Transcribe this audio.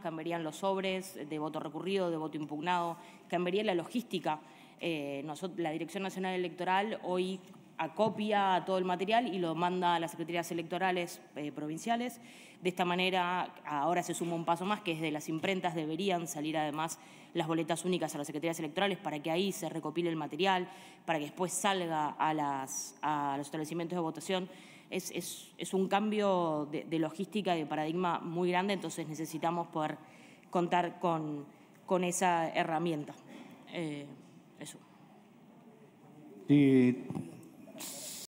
cambiarían los sobres de voto recurrido, de voto impugnado, cambiaría la logística. Eh, la Dirección Nacional Electoral hoy acopia todo el material y lo manda a las secretarías electorales eh, provinciales. De esta manera, ahora se suma un paso más, que es de las imprentas deberían salir además las boletas únicas a las secretarías electorales para que ahí se recopile el material, para que después salga a, las, a los establecimientos de votación. Es, un cambio de, logística y de paradigma muy grande, entonces necesitamos poder contar con, con esa herramienta. Eh, eso.